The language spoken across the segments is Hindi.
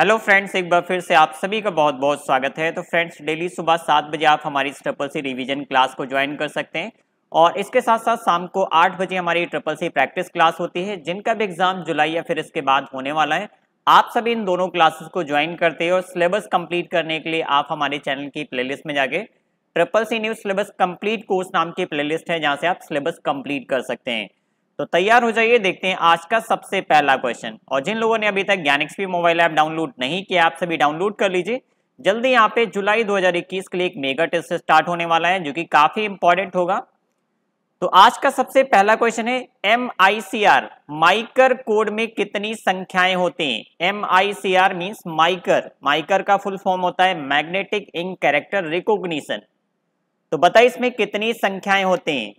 हेलो फ्रेंड्स एक बार फिर से आप सभी का बहुत बहुत स्वागत है तो फ्रेंड्स डेली सुबह सात बजे आप हमारी ट्रिपल सी रिवीजन क्लास को ज्वाइन कर सकते हैं और इसके साथ साथ शाम को आठ बजे हमारी ट्रिपल सी प्रैक्टिस क्लास होती है जिनका भी एग्जाम जुलाई या फिर इसके बाद होने वाला है आप सभी इन दोनों क्लासेस को ज्वाइन करते हैं और सिलेबस कंप्लीट करने के लिए आप हमारे चैनल की प्ले में जाके triple C news syllabus complete course नाम की प्ले है जहाँ से आप सिलेबस कंप्लीट कर सकते हैं तो तैयार हो जाइए देखते हैं आज का सबसे पहला क्वेश्चन और जिन लोगों ने अभी तक ज्ञान मोबाइल ऐप डाउनलोड नहीं किया आप सभी डाउनलोड कर लीजिए जल्दी यहाँ पे जुलाई 2021 के लिए एक मेगा टेस्ट स्टार्ट होने वाला है जो कि काफी इंपॉर्टेंट होगा तो आज का सबसे पहला क्वेश्चन है M I C R MICR code में कितनी संख्याएं होती हैं M I C R means MICR MICR का फुल फॉर्म होता है मैग्नेटिक इंक कैरेक्टर रिकॉग्निशन तो बताइए इसमें कितनी संख्याएं होती हैं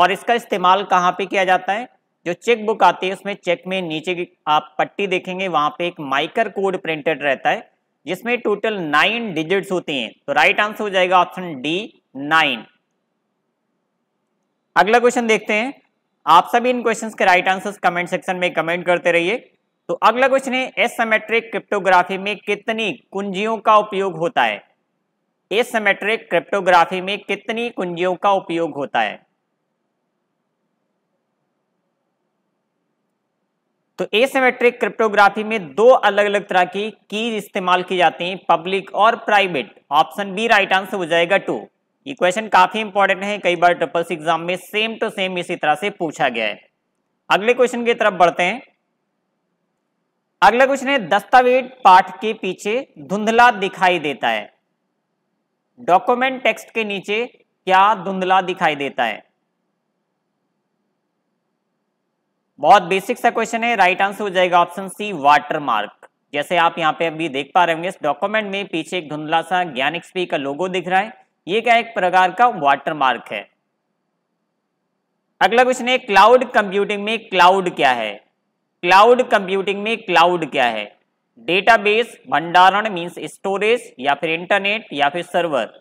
और इसका इस्तेमाल कहाँ पे किया जाता है जो चेक बुक आती है उसमें चेक में नीचे की आप पट्टी देखेंगे वहां पे एक माइकर कोड प्रिंटेड रहता है जिसमें टोटल नाइन डिजिट्स होते हैं तो राइट आंसर हो जाएगा ऑप्शन डी नाइन अगला क्वेश्चन देखते हैं आप सभी इन क्वेश्चन के राइट आंसर कमेंट सेक्शन में कमेंट करते रहिए तो अगला क्वेश्चन है एसमेट्रिक क्रिप्टोग्राफी में कितनी कुंजियों का उपयोग होता है एसमेट्रिक क्रिप्टोग्राफी में कितनी कुंजियों का उपयोग होता है तो एसिमेट्रिक क्रिप्टोग्राफी में दो अलग अलग तरह की कीज इस्तेमाल की जाती हैं पब्लिक और private option B right answer हो जाएगा टू ये क्वेश्चन काफी इंपॉर्टेंट है कई बार ट्रिपल एग्जाम में सेम टू सेम इसी तरह से पूछा गया है अगले क्वेश्चन की तरफ बढ़ते हैं अगला क्वेश्चन है दस्तावेज पाठ के पीछे धुंधला दिखाई देता है डॉक्यूमेंट टेक्स्ट के नीचे क्या धुंधला दिखाई देता है बहुत बेसिक सा क्वेश्चन है राइट आंसर हो जाएगा ऑप्शन सी वाटरमार्क जैसे आप यहाँ पे अभी देख पा रहे होंगे इस डॉक्यूमेंट में पीछे एक धुंधला सा ज्ञान एक्सपी का लोगो दिख रहा है ये क्या एक प्रकार का वाटरमार्क है अगला क्वेश्चन है क्लाउड कंप्यूटिंग में क्लाउड क्या है क्लाउड कंप्यूटिंग में क्लाउड क्या है डेटाबेस भंडारण मींस स्टोरेज या फिर इंटरनेट या फिर सर्वर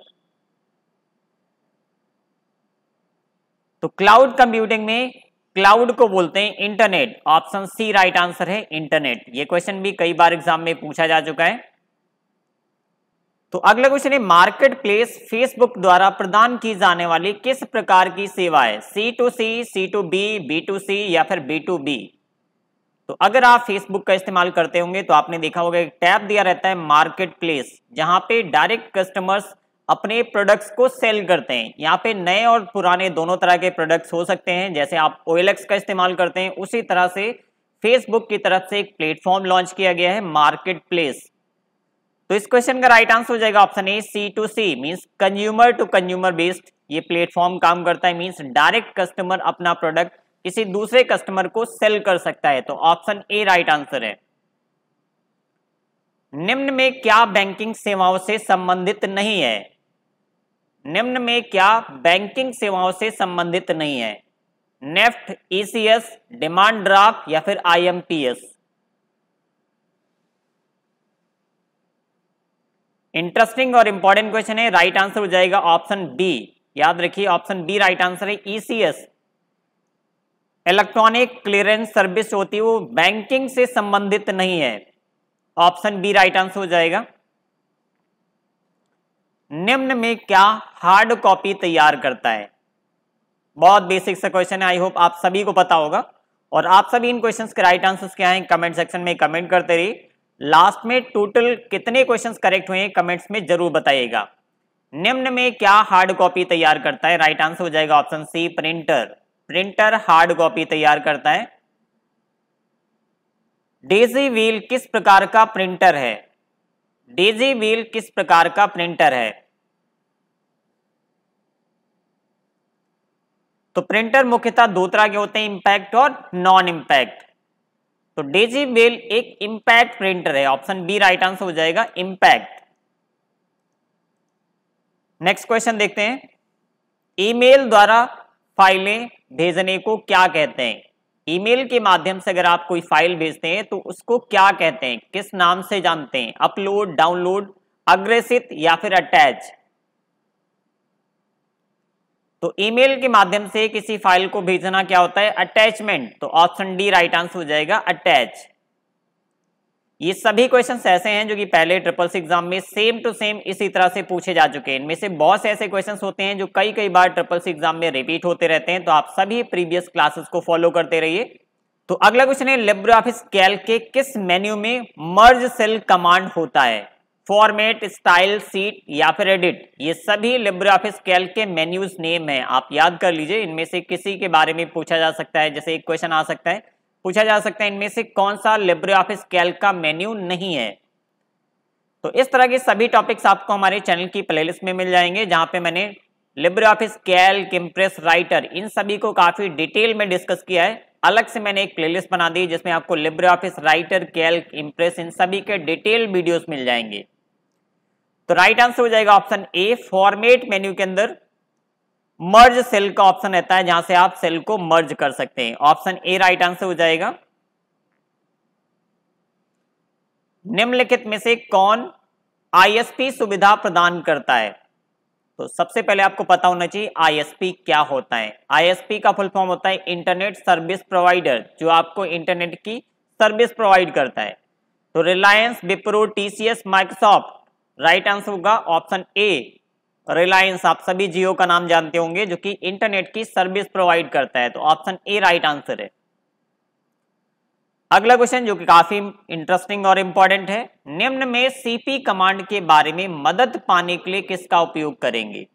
तो क्लाउड कंप्यूटिंग में क्लाउड को बोलते हैं internet option C right answer है इंटरनेट ये क्वेश्चन भी कई बार एग्जाम में पूछा जा चुका है तो अगला क्वेश्चन है मार्केट प्लेस फेसबुक द्वारा प्रदान की जाने वाली किस प्रकार की सेवा है C to C C to B B to C या फिर बी टू बी तो अगर आप फेसबुक का इस्तेमाल करते होंगे तो आपने देखा होगा एक टैब दिया रहता है मार्केट प्लेस जहां पे डायरेक्ट कस्टमर्स अपने प्रोडक्ट्स को सेल करते हैं यहाँ पे नए और पुराने दोनों तरह के प्रोडक्ट्स हो सकते हैं जैसे आप ओएलएक्स का इस्तेमाल करते हैं उसी तरह से फेसबुक की तरफ से एक प्लेटफॉर्म लॉन्च किया गया है मार्केट प्लेस तो इस क्वेश्चन का राइट आंसर हो जाएगा option A C to C means consumer to consumer based ये प्लेटफॉर्म काम करता है मीन्स डायरेक्ट कस्टमर अपना प्रोडक्ट किसी दूसरे कस्टमर को सेल कर सकता है तो ऑप्शन ए राइट आंसर है निम्न में क्या बैंकिंग सेवाओं से संबंधित नहीं है निम्न में क्या बैंकिंग सेवाओं से संबंधित नहीं है NEFT ECS e demand draft या फिर आईएमपीएस इंटरेस्टिंग और इंपॉर्टेंट क्वेश्चन है राइट आंसर हो जाएगा ऑप्शन बी याद रखिए ऑप्शन बी राइट आंसर है ECS e electronic clearance service होती है वो बैंकिंग से संबंधित नहीं है ऑप्शन बी राइट आंसर हो जाएगा निम्न में क्या हार्ड कॉपी तैयार करता है बहुत बेसिक सा क्वेश्चन है आई होप आप सभी को पता होगा और आप सभी इन क्वेश्चंस के राइट आंसर्स क्या हैं कमेंट सेक्शन में कमेंट करते रहिए लास्ट में टोटल कितने क्वेश्चंस करेक्ट हुए हैं कमेंट्स में जरूर बताइएगा निम्न में क्या हार्ड कॉपी तैयार करता है राइट आंसर हो जाएगा option C printer printer hard copy तैयार करता है डेजी व्हील किस प्रकार का प्रिंटर है डेजी व्हील किस प्रकार का प्रिंटर है तो प्रिंटर मुख्यतः दो तरह के होते हैं इंपैक्ट और नॉन इंपैक्ट तो डेजी व्हील एक इंपैक्ट प्रिंटर है ऑप्शन बी राइट आंसर हो जाएगा इंपैक्ट नेक्स्ट क्वेश्चन देखते हैं ईमेल द्वारा फाइलें भेजने को क्या कहते हैं ईमेल के माध्यम से अगर आप कोई फाइल भेजते हैं तो उसको क्या कहते हैं किस नाम से जानते हैं अपलोड डाउनलोड अग्रेसित या फिर अटैच तो ईमेल के माध्यम से किसी फाइल को भेजना क्या होता है अटैचमेंट तो ऑप्शन डी राइट आंसर हो जाएगा अटैच ये सभी क्वेश्चन ऐसे हैं जो कि पहले ट्रिपल सी एग्जाम में सेम टू सेम इसी तरह से पूछे जा चुके हैं इनमें से बहुत से ऐसे क्वेश्चन होते हैं जो कई कई बार ट्रिपल सी एग्जाम में रिपीट होते रहते हैं तो आप सभी प्रीवियस क्लासेस को फॉलो करते रहिए तो अगला क्वेश्चन है लिब्रो ऑफिस कैल के किस मेन्यू में मर्ज सेल कमांड होता है फॉर्मेट स्टाइल सीट या फिर एडिट ये सभी लिब्रो ऑफिस कैल के मेन्यूज नेम है आप याद कर लीजिए इनमें से किसी के बारे में पूछा जा सकता है जैसे एक क्वेश्चन आ सकता है पूछा जा सकता है इनमें से कौन सा लिब्रे ऑफिस कैल का मेन्यू नहीं है तो इस तरह के सभी टॉपिक्स आपको हमारे चैनल की प्लेलिस्ट में मिल जाएंगे जहां पे मैंने Libre Office Calc Impress Writer इन सभी को काफी डिटेल में डिस्कस किया है अलग से मैंने एक प्लेलिस्ट बना दी जिसमें आपको Libre Office Writer Calc Impress इन सभी के डिटेल वीडियोस मिल जाएंगे तो राइट आंसर हो जाएगा ऑप्शन ए फॉर्मेट मेन्यू के अंदर मर्ज सेल का ऑप्शन रहता है जहां से आप सेल को मर्ज कर सकते हैं ऑप्शन ए राइट आंसर हो जाएगा निम्नलिखित में से कौन आईएसपी सुविधा प्रदान करता है तो सबसे पहले आपको पता होना चाहिए आईएसपी क्या होता है आईएसपी का फुल फॉर्म होता है इंटरनेट सर्विस प्रोवाइडर जो आपको इंटरनेट की सर्विस प्रोवाइड करता है तो Reliance Wipro TCS Microsoft right answer होगा ऑप्शन ए रिलायंस आप सभी जियो का नाम जानते होंगे जो कि इंटरनेट की सर्विस प्रोवाइड करता है तो ऑप्शन ए राइट आंसर है अगला क्वेश्चन जो कि काफी इंटरेस्टिंग और इंपॉर्टेंट है निम्न में सीपी कमांड के बारे में मदद पाने के लिए किसका उपयोग करेंगे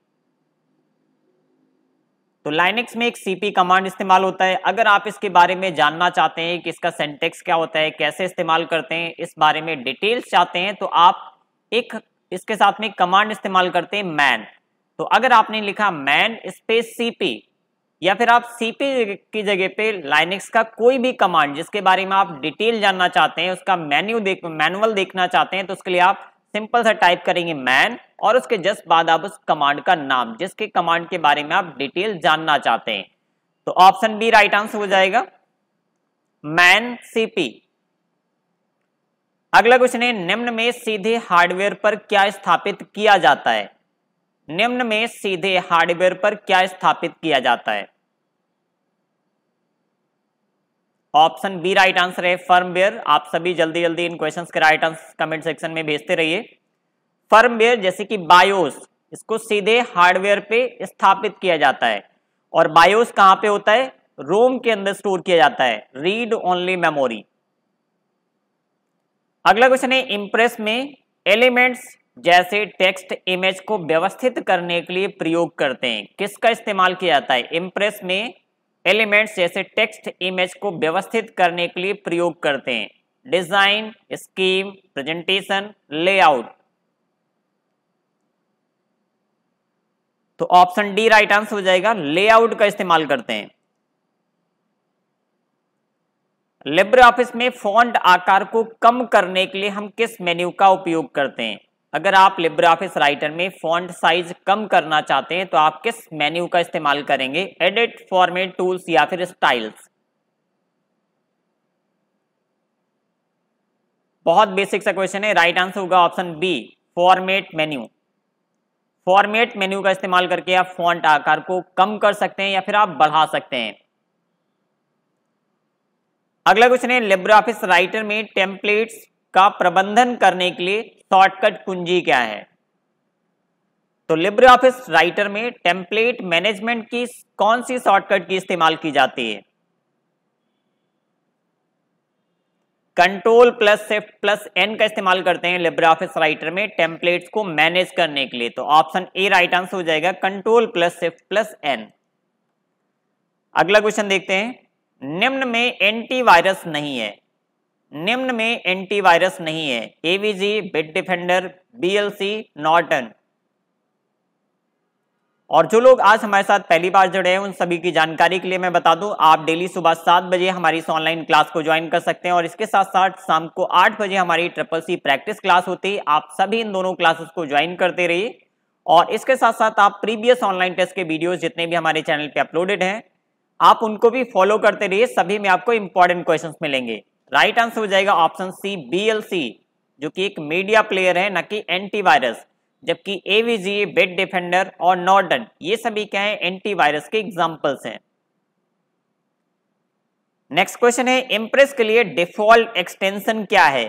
तो लाइनेक्स में एक सीपी कमांड इस्तेमाल होता है अगर आप इसके बारे में जानना चाहते हैं कि इसका सेंटेक्स क्या होता है कैसे इस्तेमाल करते हैं इस बारे में डिटेल्स चाहते हैं तो आप एक इसके साथ में कमांड इस्तेमाल करते हैं मैन तो अगर आपने लिखा मैन स्पेस सीपी या फिर आप सीपी की जगह पे लाइनिक्स का कोई भी कमांड जिसके बारे में आप डिटेल जानना चाहते हैं उसका मेन्यू देख मैनुअल देखना चाहते हैं तो उसके लिए आप सिंपल सा टाइप करेंगे मैन और उसके जस्ट बाद आप उस कमांड का नाम जिसके कमांड के बारे में आप डिटेल जानना चाहते हैं तो ऑप्शन बी राइट आंसर हो जाएगा मैन सीपी अगला क्वेश्चन है निम्न में सीधे हार्डवेयर पर क्या स्थापित किया जाता है निम्न में सीधे हार्डवेयर पर क्या स्थापित किया जाता है ऑप्शन बी राइट आंसर है फर्मवेयर आप सभी जल्दी जल्दी इन क्वेश्चंस के राइट आंसर कमेंट सेक्शन में भेजते रहिए फर्मवेयर जैसे कि बायोस इसको सीधे हार्डवेयर पे स्थापित किया जाता है और बायोस कहां पे होता है रोम के अंदर स्टोर किया जाता है रीड ओनली मेमोरी अगला क्वेश्चन है इम्प्रेस में एलिमेंट्स जैसे टेक्स्ट इमेज को व्यवस्थित करने के लिए प्रयोग करते हैं किसका इस्तेमाल किया जाता है इम्प्रेस में एलिमेंट्स जैसे टेक्स्ट इमेज को व्यवस्थित करने के लिए प्रयोग करते हैं डिजाइन स्कीम प्रेजेंटेशन लेआउट तो ऑप्शन डी राइट आंसर हो जाएगा लेआउट का इस्तेमाल करते हैं लिब्रे ऑफिस में फॉन्ट आकार को कम करने के लिए हम किस मेन्यू का उपयोग करते हैं अगर आप लिब्रे ऑफिस राइटर में फॉन्ट साइज कम करना चाहते हैं तो आप किस मेन्यू का इस्तेमाल करेंगे एडिट फॉर्मेट टूल्स या फिर स्टाइल्स बहुत बेसिक सा क्वेश्चन है राइट आंसर होगा option B format menu format menu का इस्तेमाल करके आप फॉन्ट आकार को कम कर सकते हैं या फिर आप बढ़ा सकते हैं अगला क्वेश्चन है लेबर ऑफिस राइटर में टेम्पलेट्स का प्रबंधन करने के लिए शॉर्टकट कुंजी क्या है तो लिब्र ऑफिस राइटर में टेम्पलेट मैनेजमेंट की कौन सी शॉर्टकट की इस्तेमाल की जाती है control plus shift plus N का इस्तेमाल करते हैं लिब्र ऑफिस राइटर में टेम्पलेट्स को मैनेज करने के लिए तो ऑप्शन ए राइट आंसर हो जाएगा control plus shift plus N अगला क्वेश्चन देखते हैं निम्न में एंटीवायरस नहीं है निम्न में एंटीवायरस नहीं है AVG Bitdefender BLC Norton और जो लोग आज हमारे साथ पहली बार जुड़े हैं उन सभी की जानकारी के लिए मैं बता दूं आप डेली सुबह सात बजे हमारी इस ऑनलाइन क्लास को ज्वाइन कर सकते हैं और इसके साथ साथ शाम को आठ बजे हमारी ट्रिपल सी प्रैक्टिस क्लास होती है आप सभी इन दोनों क्लासेस को ज्वाइन करते रहिए और इसके साथ साथ आप प्रीवियस ऑनलाइन टेस्ट के वीडियोज जितने भी हमारे चैनल पर अपलोडेड हैं आप उनको भी फॉलो करते रहिए सभी में आपको इंपॉर्टेंट क्वेश्चन मिलेंगे राइट आंसर हो जाएगा ऑप्शन सी बी जो कि एक मीडिया प्लेयर है ना कि एंटीवायरस जबकि एवीजी बेड डिफेंडर और नॉर्डन ये सभी क्या है एंटीवायरस के एग्जाम्पल्स हैं नेक्स्ट क्वेश्चन है इम्प्रेस के लिए डिफॉल्ट एक्सटेंशन क्या है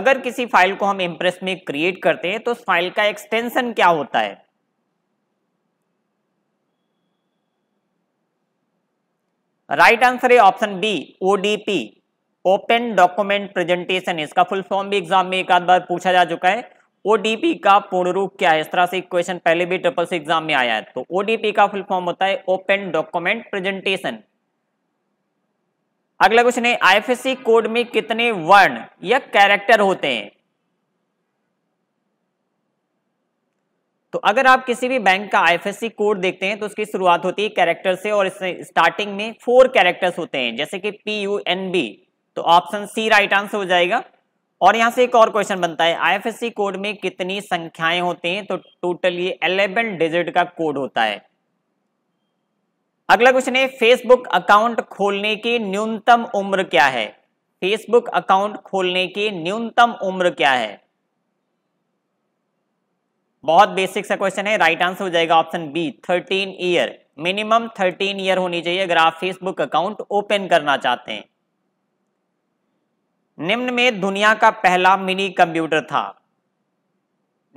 अगर किसी फाइल को हम इम्प्रेस में क्रिएट करते हैं तो उस फाइल का एक्सटेंशन क्या होता है राइट आंसर है option B ODP open document presentation इसका फुल फॉर्म भी एग्जाम में एक आध बार पूछा जा चुका है ओडीपी का पूर्ण रूप क्या है इस तरह से क्वेश्चन पहले भी ट्रिपल से एग्जाम में आया है तो ओडीपी का फुल फॉर्म होता है ओपन डॉक्यूमेंट प्रेजेंटेशन अगला क्वेश्चन है आईएफएससी कोड में कितने वर्ण या कैरेक्टर होते हैं तो अगर आप किसी भी बैंक का आईएफएससी कोड देखते हैं तो उसकी शुरुआत होती है कैरेक्टर से और स्टार्टिंग में फोर कैरेक्टर्स होते हैं जैसे कि पी यू एन बी तो ऑप्शन सी राइट आंसर हो जाएगा और यहां से एक और क्वेश्चन बनता है आईएफएससी कोड में कितनी संख्याएं होती हैं तो टोटल ये डिजिट का कोड होता है अगला क्वेश्चन है फेसबुक अकाउंट खोलने की न्यूनतम उम्र क्या है फेसबुक अकाउंट खोलने की न्यूनतम उम्र क्या है बहुत बेसिक सा क्वेश्चन है राइट आंसर हो जाएगा option B thirteen year minimum thirteen year होनी चाहिए अगर आप फेसबुक अकाउंट ओपन करना चाहते हैं निम्न में दुनिया का पहला मिनी कंप्यूटर था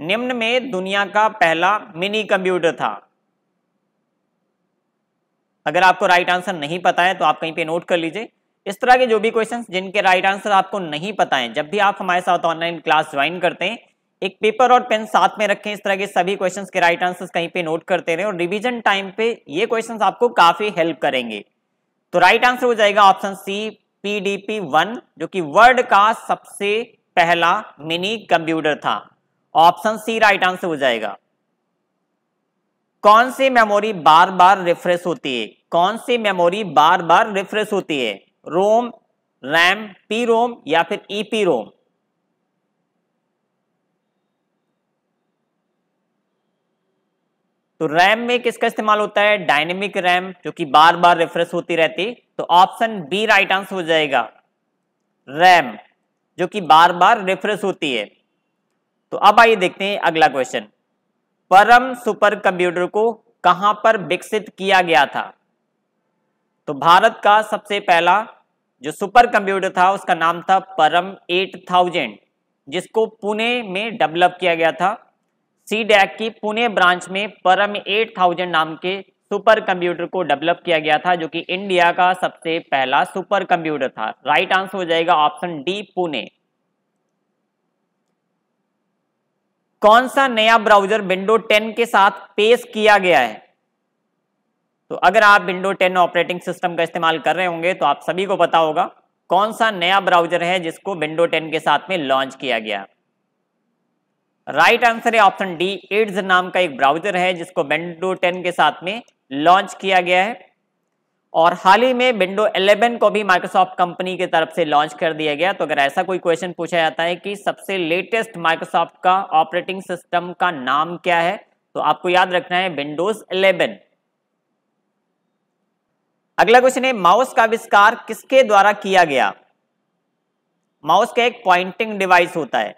निम्न में दुनिया का पहला मिनी कंप्यूटर था अगर आपको राइट आंसर नहीं पता है तो आप कहीं पे नोट कर लीजिए इस तरह के जो भी क्वेश्चंस जिनके राइट आंसर आपको नहीं पता है जब भी आप हमारे साथ ऑनलाइन क्लास ज्वाइन करते हैं एक पेपर और पेन साथ में रखें इस तरह के सभी क्वेश्चंस के राइट आंसर्स कहीं पे नोट करते रहें और रिवीजन टाइम पे ये क्वेश्चंस आपको काफी हेल्प करेंगे तो राइट आंसर हो जाएगा ऑप्शन सी पीडीपी वन जो कि वर्ल्ड का सबसे पहला मिनी कंप्यूटर था ऑप्शन सी राइट आंसर हो जाएगा कौन सी मेमोरी बार बार रिफ्रेश होती है कौन सी मेमोरी बार बार रिफ्रेश होती है रोम रैम पी रोम या फिर ईपी e रोम तो रैम में किसका इस्तेमाल होता है डायनेमिक रैम जो कि बार बार रिफ्रेश होती रहती तो ऑप्शन बी राइट आंसर हो जाएगा रैम जो कि बार बार रिफ्रेश होती है तो अब आइए देखते हैं अगला क्वेश्चन परम सुपर कंप्यूटर को कहां पर विकसित किया गया था तो भारत का सबसे पहला जो सुपर कंप्यूटर था उसका नाम था परम 8000 जिसको पुणे में डेवलप किया गया था सी डैक की पुणे ब्रांच में परम 8000 नाम के सुपर कंप्यूटर को डेवलप किया गया था जो कि इंडिया का सबसे पहला सुपर कंप्यूटर था राइट आंसर हो जाएगा ऑप्शन डी पुणे कौन सा नया ब्राउजर विंडो 10 के साथ पेश किया गया है तो अगर आप विंडो 10 ऑपरेटिंग सिस्टम का इस्तेमाल कर रहे होंगे तो आप सभी को पता होगा कौन सा नया ब्राउजर है जिसको विंडो 10 के साथ में लॉन्च किया गया राइट आंसर है ऑप्शन डी एड्स नाम का एक ब्राउजर है जिसको विंडो 10 के साथ में लॉन्च किया गया है और हाल ही में विंडो 11 को भी माइक्रोसॉफ्ट कंपनी की तरफ से लॉन्च कर दिया गया तो अगर ऐसा कोई क्वेश्चन पूछा जाता है कि सबसे लेटेस्ट माइक्रोसॉफ्ट का ऑपरेटिंग सिस्टम का नाम क्या है तो आपको याद रखना है विंडोज 11 अगला क्वेश्चन है माउस का आविष्कार किसके द्वारा किया गया माउस का एक पॉइंटिंग डिवाइस होता है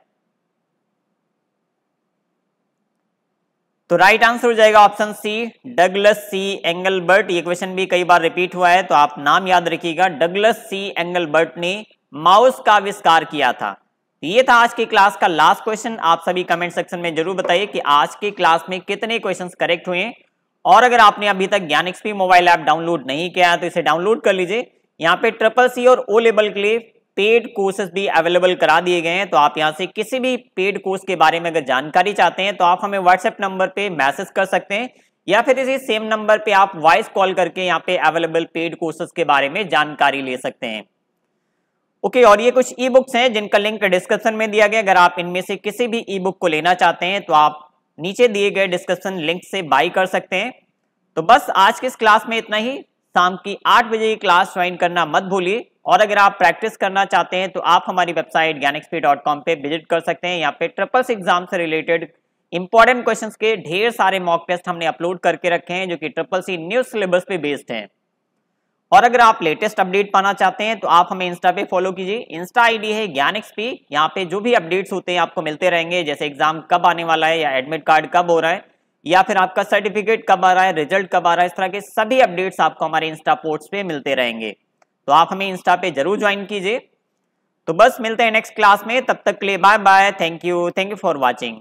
तो राइट आंसर हो जाएगा option C Douglas C Engelbart ये क्वेश्चन भी कई बार रिपीट हुआ है तो आप नाम याद रखिएगा डगलस सी एंगलबर्ट ने माउस का आविष्कार किया था तो ये था आज की क्लास का लास्ट क्वेश्चन आप सभी कमेंट सेक्शन में जरूर बताइए कि आज की क्लास में कितने क्वेश्चंस करेक्ट हुए और अगर आपने अभी तक ज्ञान एक्सपी मोबाइल ऐप डाउनलोड नहीं किया है तो इसे डाउनलोड कर लीजिए यहाँ पे ट्रिपल सी और ओ लेबल के लिए पेड कोर्सेज भी अवेलेबल करा दिए गए हैं तो आप यहाँ से किसी भी पेड कोर्स के बारे में अगर जानकारी चाहते हैं तो आप हमें व्हाट्सएप नंबर पे मैसेज कर सकते हैं या फिर इसी सेम नंबर पे आप वॉइस कॉल करके यहाँ पे अवेलेबल पेड कोर्सेज के बारे में जानकारी ले सकते हैं ओके और ये कुछ ई बुक्स हैं जिनका लिंक डिस्क्रिप्शन में दिया गया अगर आप इनमें से किसी भी ई बुक को लेना चाहते हैं तो आप नीचे दिए गए डिस्क्रिप्शन लिंक से बाई कर सकते हैं तो बस आज के इस क्लास में इतना ही शाम की आठ बजे क्लास ज्वाइन करना मत भूलिए और अगर आप प्रैक्टिस करना चाहते हैं तो आप हमारी वेबसाइट ज्ञानएक्सपी डॉट कॉम पर विजिट कर सकते हैं यहाँ पे ट्रिपल्स एग्जाम से रिलेटेड इंपॉर्टेंट क्वेश्चंस के ढेर सारे मॉक टेस्ट हमने अपलोड करके रखे हैं जो कि ट्रिपल सी न्यूज सिलेबस पे बेस्ड हैं और अगर आप लेटेस्ट अपडेट पाना चाहते हैं तो आप हमें इंस्टा पे फॉलो कीजिए इंस्टा आईडी है ज्ञान एक्सपी यहाँ पे जो भी अपडेट्स होते हैं आपको मिलते रहेंगे जैसे एग्जाम कब आने वाला है या एडमिट कार्ड कब हो रहा है या फिर आपका सर्टिफिकेट कब आ रहा है रिजल्ट कब आ रहा है इस तरह के सभी अपडेट्स आपको हमारे इंस्टा पोर्ट्स पे मिलते रहेंगे तो आप हमें इंस्टा पे जरूर ज्वाइन कीजिए तो बस मिलते हैं नेक्स्ट क्लास में तब तक के लिए bye bye thank you thank you for watching